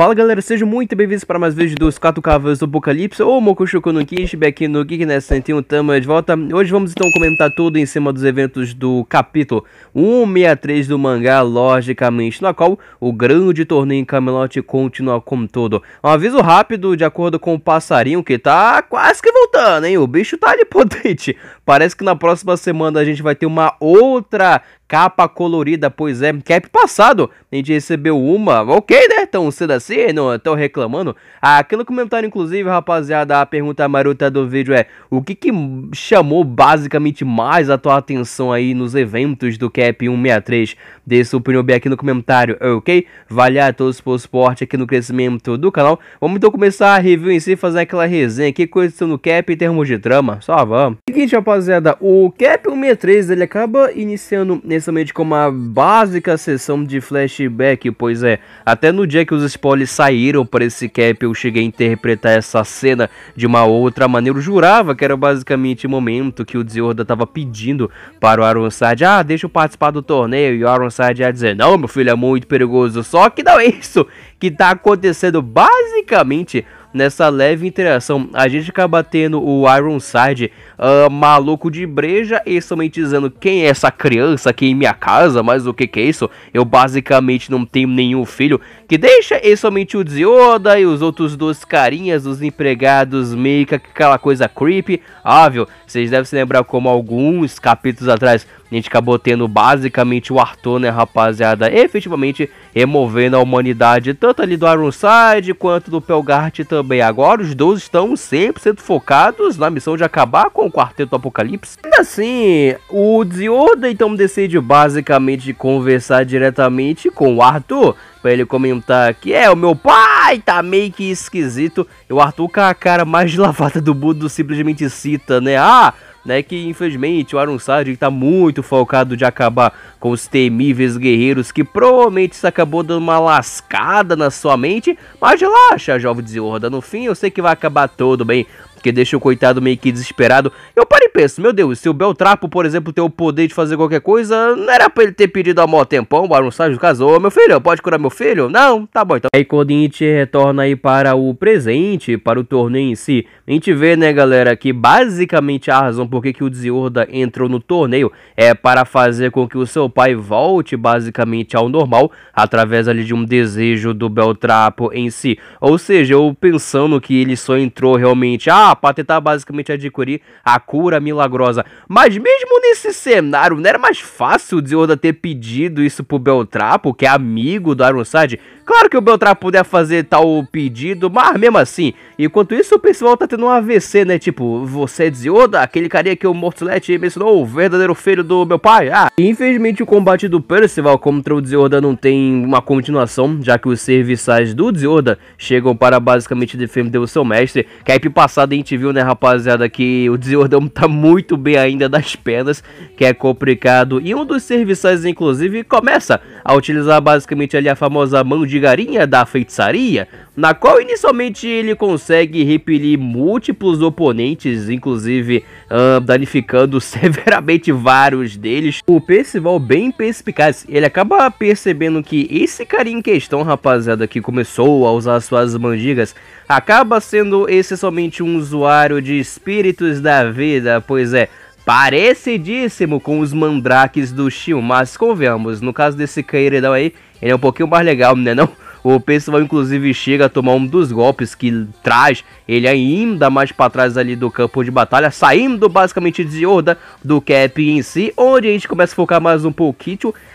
Fala galera, sejam muito bem-vindos para mais vídeos dos 4 Cavas do Apocalipse ou Mokushoku no Kishibe aqui no Geek Nessa né, então tamo de volta. Hoje vamos então comentar tudo em cima dos eventos do capítulo 163 do mangá, logicamente, na qual o grande torneio em Camelot continua como todo. Um aviso rápido de acordo com o passarinho que tá quase que voltando, hein? O bicho tá ali potente. Parece que na próxima semana a gente vai ter uma outra capa colorida, pois é, cap é passado, a gente recebeu uma, ok né, tão cedo assim, não tão reclamando. Ah, Aquele comentário inclusive, rapaziada, a pergunta marota do vídeo é, o que que chamou basicamente mais a tua atenção aí nos eventos do cap 163? Deixa o opinião bem aqui no comentário, ok? Vale a todos por suporte aqui no crescimento do canal. Vamos então começar a review em si, fazer aquela resenha aqui, coisas no cap em termos de trama, só vamos. Seguinte, rapaziada, o cap 163 ele acaba iniciando nesse basicamente como a básica sessão de flashback, pois é, até no dia que os spoilers saíram para esse cap, eu cheguei a interpretar essa cena de uma outra maneira. Eu jurava que era basicamente o momento que o Zorda estava pedindo para o Ironside, ah, deixa eu participar do torneio, e o Ironside ia dizer, não, meu filho, é muito perigoso, só que não é isso que está acontecendo, basicamente nessa leve interação, a gente acaba tendo o Ironside uh, maluco de breja e somente dizendo quem é essa criança aqui em minha casa, mas o que que é isso? Eu basicamente não tenho nenhum filho, que deixa e somente o Zioda e os outros dois carinhas, os empregados, meio que aquela coisa creepy. Óbvio, ah, vocês devem se lembrar como alguns capítulos atrás a gente acabou tendo basicamente o Arthur, né, rapaziada, efetivamente removendo a humanidade, tanto ali do Ironside quanto do Pelgart também. Agora os dois estão 100% focados na missão de acabar com o Quarteto do Apocalipse. Ainda assim, o Dioda então decide basicamente conversar diretamente com o Arthur, para ele comentar que é, o meu pai tá meio que esquisito. E o Arthur com a cara mais lavada do mundo simplesmente cita, né, ah né? Que infelizmente o Aronsard está muito focado de acabar com os temíveis guerreiros que provavelmente isso acabou dando uma lascada na sua mente. Mas relaxa, jovem desorda, no fim eu sei que vai acabar tudo bem que deixa o coitado meio que desesperado. Eu paro e penso, meu Deus, se o Beltrapo, por exemplo, tem o poder de fazer qualquer coisa, não era pra ele ter pedido a mó tempão, o Barão Salles casou, meu filho, pode curar meu filho? Não, tá bom então. Aí quando a gente retorna aí para o presente, para o torneio em si, a gente vê, né, galera, que basicamente a razão por que, que o Ziorda entrou no torneio é para fazer com que o seu pai volte basicamente ao normal, através ali de um desejo do Beltrapo em si. Ou seja, eu pensando que ele só entrou realmente, ah, para tentar basicamente adquirir a cura milagrosa. Mas mesmo nesse cenário, não era mais fácil o Zioda ter pedido isso pro Beltrapo, que é amigo do Ironside? Claro que o Beltrapo puder fazer tal pedido, mas mesmo assim, enquanto isso o Percival tá tendo um AVC, né? Tipo, você é Zioda? aquele carinha que o Mortulete mencionou, o verdadeiro filho do meu pai? Ah, infelizmente o combate do Percival contra o Zioda não tem uma continuação, já que os serviçais do Zioda chegam para basicamente defender o seu mestre, que a passado em gente viu, né, rapaziada, que o Ziordão tá muito bem ainda das pernas, que é complicado. E um dos serviçais, inclusive, começa a utilizar basicamente ali a famosa mão de garinha da feitiçaria, na qual inicialmente ele consegue repelir múltiplos oponentes, inclusive uh, danificando severamente vários deles. O Percival, bem perspicaz, ele acaba percebendo que esse cara em questão, rapaziada, que começou a usar suas mandigas, acaba sendo essencialmente um usuário de espíritos da vida, pois é, parecidíssimo com os mandrakes do Shio, mas convenhamos, no caso desse queridão aí, ele é um pouquinho mais legal, né não? O pessoal inclusive chega a tomar um dos golpes que traz ele ainda mais para trás ali do campo de batalha, saindo basicamente de Yorda do Cap em si, onde a gente começa a focar mais um pouquinho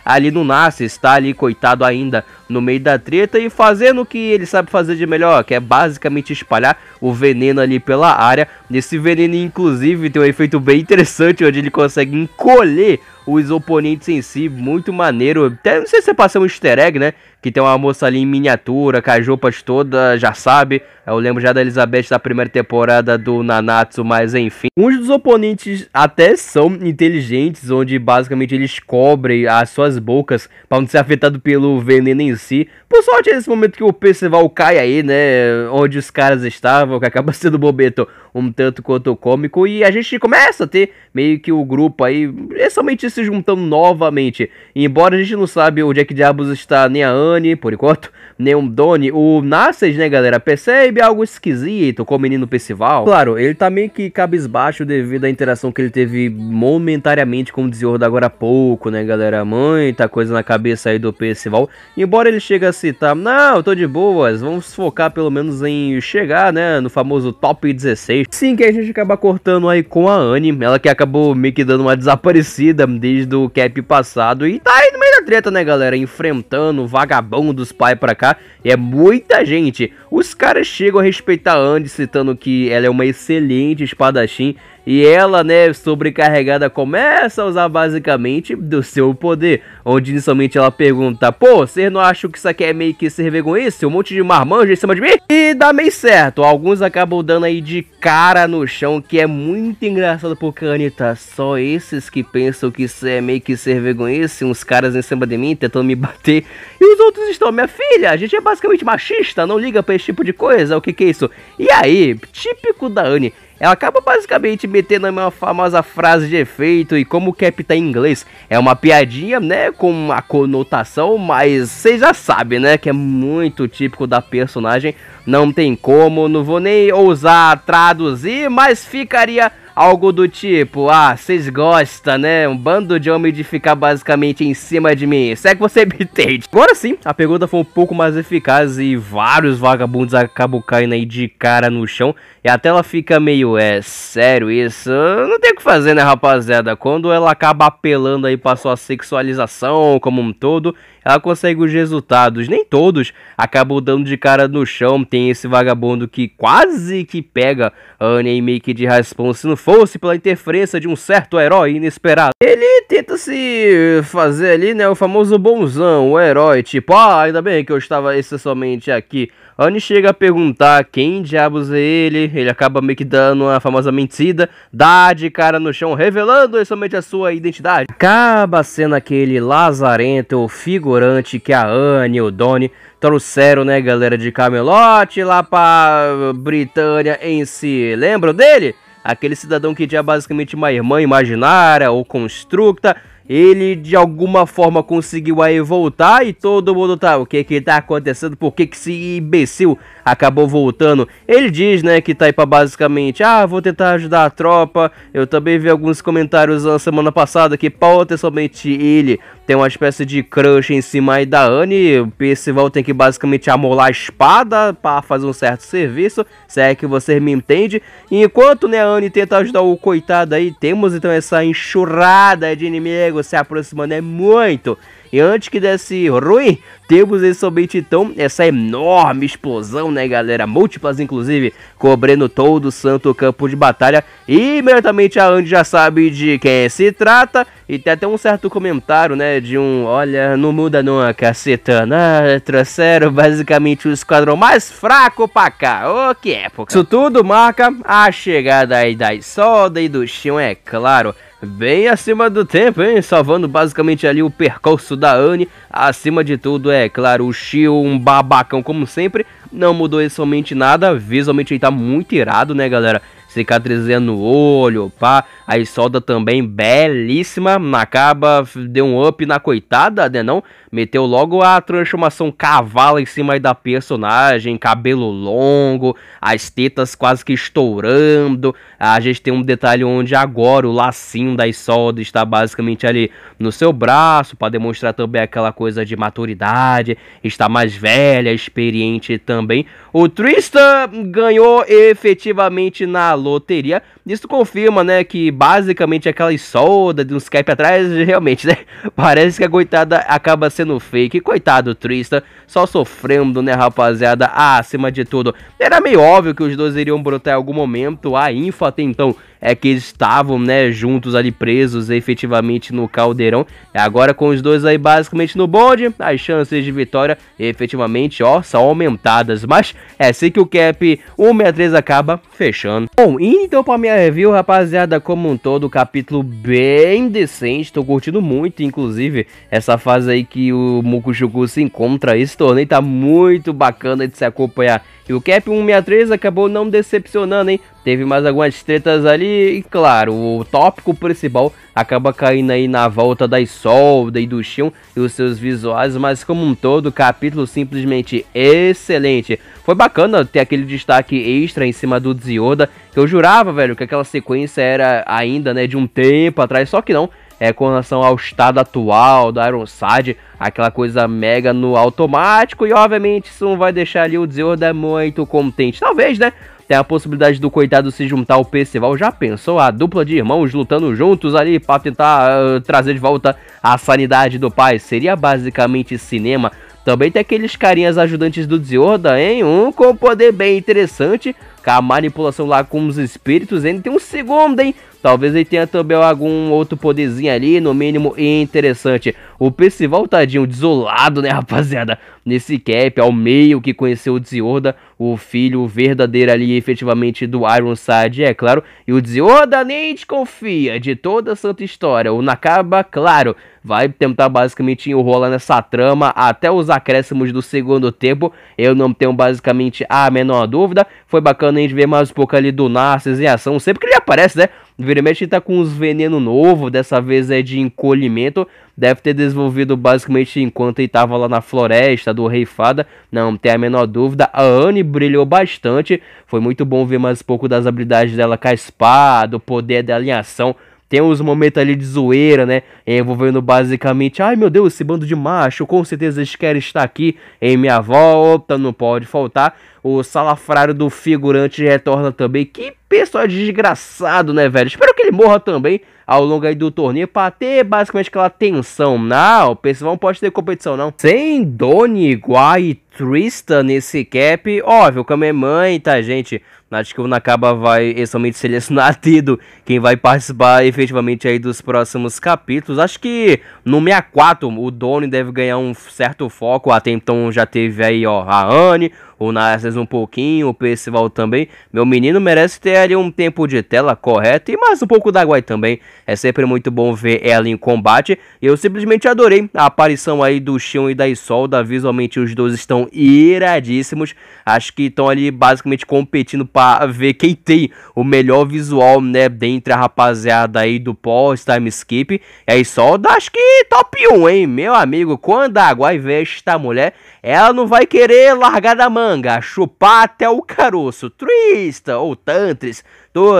ali no Nasce, está ali coitado ainda no meio da treta e fazendo o que ele sabe fazer de melhor, que é basicamente espalhar o veneno ali pela área. Esse veneno inclusive tem um efeito bem interessante onde ele consegue encolher os oponentes em si, muito maneiro. Até não sei se você passou um easter egg, né? Que tem uma moça ali em miniatura, com as todas, já sabe. Eu lembro já da Elizabeth da primeira temporada do Nanatsu, mas enfim. Uns dos oponentes até são inteligentes, onde basicamente eles cobrem as suas bocas para não ser afetado pelo veneno em si. Por sorte, é nesse momento que o Percival cai aí, né? Onde os caras estavam, que acaba sendo bobeto um tanto quanto cômico. E a gente começa a ter meio que o grupo aí, é somente se juntando novamente. E embora a gente não sabe onde é que diabos está nem a Anne, por enquanto, nenhum Doni. O Nasses, né, galera, percebe algo esquisito com o menino Percival. Claro, ele tá meio que cabisbaixo devido à interação que ele teve momentariamente com o Desenhordo agora há pouco, né, galera? Muita coisa na cabeça aí do Percival. Embora ele chegue a citar, não, eu tô de boas, vamos focar pelo menos em chegar, né, no famoso top 16. Sim, que a gente acaba cortando aí com a Anne, ela que acabou meio que dando uma desaparecida desde o cap passado e tá aí no meio da treta, né, galera, enfrentando o vagabundo dos pai pra cá cá, e é muita gente. Os caras chegam a respeitar Andy, citando que ela é uma excelente espadachim, e ela, né, sobrecarregada, começa a usar basicamente do seu poder. Onde inicialmente ela pergunta: Pô, você não acha que isso aqui é meio que servir com isso? Um monte de marmanjo em cima de mim? E dá meio certo. Alguns acabam dando aí de cara no chão, que é muito engraçado porque, Anitta, só esses que pensam que isso é meio que servir com isso, uns caras em cima de mim tentando me bater. E os outros estão, minha filha, a gente é basicamente machista, não liga pra esse tipo de coisa. O que que é isso? E aí, típico da Anne. Ela acaba basicamente metendo a minha famosa frase de efeito e como Cap tá em inglês é uma piadinha, né, com uma conotação, mas vocês já sabem, né, que é muito típico da personagem. Não tem como, não vou nem ousar traduzir, mas ficaria algo do tipo, ah, vocês gostam, né? Um bando de homem de ficar basicamente em cima de mim. Se é que você me entende. Agora sim, a pergunta foi um pouco mais eficaz e vários vagabundos acabam caindo aí de cara no chão. E até ela fica meio, é sério isso? Não tem o que fazer, né, rapaziada? Quando ela acaba apelando aí pra sua sexualização como um todo, ela consegue os resultados. Nem todos acabam dando de cara no chão. Tem esse vagabundo que quase que pega a Annie meio que de raspão. Se não fosse pela interferência de um certo herói inesperado. Ele tenta se fazer ali, né, o famoso bonzão, o herói. Tipo, ah, ainda bem que eu estava essencialmente aqui a Anne chega a perguntar quem diabos é ele, ele acaba meio que dando a famosa mentida, dá de cara no chão, revelando somente a sua identidade. Acaba sendo aquele lazarento ou figurante que a Anne e o Donnie trouxeram, né, galera de Camelot lá pra Britânia em si. Lembram dele? Aquele cidadão que tinha basicamente uma irmã imaginária ou constructa, ele de alguma forma conseguiu aí voltar e todo mundo tá, o que que tá acontecendo? Por que que esse imbecil acabou voltando? Ele diz, né, que tá aí pra basicamente, ah, vou tentar ajudar a tropa. Eu também vi alguns comentários na semana passada que potencialmente ele tem uma espécie de crush em cima aí da Anne. O Percival tem que basicamente amolar a espada para fazer um certo serviço, se é que você me entende. enquanto né, a Anne tenta ajudar o coitado aí, temos então essa enxurrada de inimigos se aproximando é muito. E antes que desse ruim, temos aí somente então essa enorme explosão, né, galera? Múltiplas, inclusive, cobrando todo o santo campo de batalha. E imediatamente a Andy já sabe de quem se trata. E tem até um certo comentário, né, de um... Olha, não muda não a cacetana. Né? Ah, trouxeram basicamente o esquadrão mais fraco pra cá. Ô, oh, que época. Isso tudo marca a chegada aí das Isolda e do Xion, é claro bem acima do tempo, hein? Salvando basicamente ali o percurso da Anne. Acima de tudo, é claro, o Shio, um babacão como sempre. Não mudou somente nada. Visualmente ele tá muito irado, né, galera? Cicatrizando no olho, pá. A Isolda também belíssima. acaba deu um up na coitada, né? Não? Meteu logo a transformação cavala em cima da personagem. Cabelo longo, as tetas quase que estourando. A gente tem um detalhe onde agora o lacinho da Isolda está basicamente ali no seu braço. para demonstrar também aquela coisa de maturidade. Está mais velha, experiente também. O Tristan ganhou efetivamente na loteria. Isso confirma, né, que basicamente aquela solda de um Skype atrás, realmente, né? Parece que a coitada acaba sendo fake. Coitado Trista, só sofrendo, né, rapaziada? Ah, acima de tudo, era meio óbvio que os dois iriam brotar em algum momento. A Infa até então é que eles estavam, né, juntos ali presos efetivamente no caldeirão. É, agora com os dois aí basicamente no bonde, as chances de vitória efetivamente, ó, são aumentadas. Mas é assim que o cap 163 acaba fechando. Bom, então para minha review, rapaziada, como um todo, capítulo bem decente, tô curtindo muito, inclusive, essa fase aí que o Mukushuku se encontra, esse torneio tá muito bacana de se acompanhar e o Cap 163 acabou não decepcionando, hein? Teve mais algumas tretas ali e, claro, o tópico principal acaba caindo aí na volta da solda e do chão e os seus visuais, mas como um todo, capítulo simplesmente excelente. Foi bacana ter aquele destaque extra em cima do Zioda, que eu jurava, velho, que aquela sequência era ainda, né, de um tempo atrás, só que não é, com relação ao estado atual da Ironside, aquela coisa mega no automático, e obviamente isso não vai deixar ali o Zelda muito contente. Talvez, né? Tem a possibilidade do coitado se juntar ao Percival. Já pensou a dupla de irmãos lutando juntos ali para tentar uh, trazer de volta a sanidade do pai? Seria basicamente cinema. Também tem aqueles carinhas ajudantes do Zelda, hein? Um com poder bem interessante, com a manipulação lá com os espíritos. Ainda tem um segundo, hein? Talvez ele tenha também algum outro poderzinho ali, no mínimo interessante. O Percival, tadinho, desolado, né, rapaziada? Nesse cap, ao meio que conheceu o Ziorda o filho verdadeiro ali, efetivamente, do Ironside, é claro. E o Ziorda nem desconfia de toda a santa história. O Nakaba, claro, vai tentar basicamente enrolar nessa trama até os acréscimos do segundo tempo. Eu não tenho basicamente a menor dúvida. Foi bacana a gente ver mais um pouco ali do Narcissus em ação. Sempre que ele aparece, né? Vira está tá com uns veneno novo, dessa vez é de encolhimento. Deve ter desenvolvido basicamente enquanto ele tava lá na floresta do Rei Fada. Não tem a menor dúvida. A Anne brilhou bastante. Foi muito bom ver mais um pouco das habilidades dela com a espada, o poder dela em ação. Tem uns momentos ali de zoeira, né? Envolvendo basicamente, ai meu Deus, esse bando de macho, com certeza eles querem estar aqui em minha volta, não pode faltar. O salafrário do figurante retorna também. Que pessoal desgraçado, né, velho? Espero que ele morra também ao longo aí do torneio para ter basicamente aquela tensão. Não, o pessoal não pode ter competição, não. Sem Doni Guaitá Trista nesse cap. Óbvio, como é mãe, tá, gente? Acho que o Nakaba vai somente selecionar tido quem vai participar efetivamente aí dos próximos capítulos. Acho que no 64 o Doni deve ganhar um certo foco. Até então já teve aí, ó, a Anne, o Narses um pouquinho, o Percival também. Meu menino merece ter ali um tempo de tela correto e mais um pouco da Guai também. É sempre muito bom ver ela em combate. E eu simplesmente adorei a aparição aí do Xion e da Isolda. Visualmente os dois estão iradíssimos. Acho que estão ali basicamente competindo para ver quem tem o melhor visual, né, dentre a rapaziada aí do pós-time skip. E a Isolda acho que top 1, hein, meu amigo. Quando a Guai vê esta mulher, ela não vai querer largar da mão manga, chupar até o caroço, trista ou tantris,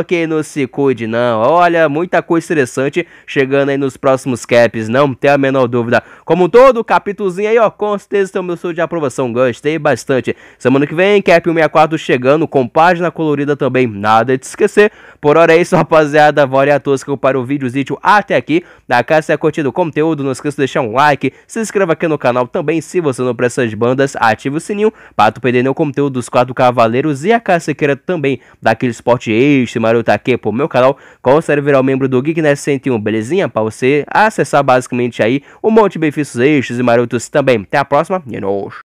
que não se cuide, não. Olha, muita coisa interessante chegando aí nos próximos caps, não tem a menor dúvida. Como todo, capítulozinho aí, ó, com certeza tem o meu sou de aprovação, gostei bastante. Semana que vem, cap 164 chegando, com página colorida também, nada de esquecer. Por hora é isso, rapaziada, vale a todos que para o vídeozinho até aqui. Da casa se é curtido o conteúdo, não esqueça de deixar um like, se inscreva aqui no canal também, se você não presta as bandas, ative o sininho, para tu perder nenhum conteúdo dos quatro cavaleiros e a casa queira também, daquele esporte aí playlist Maruta tá aqui pro meu canal, qual virar ao membro do Geekness 101, belezinha? Pra você acessar basicamente aí um monte de benefícios extras e marotos também. Até a próxima e é nós!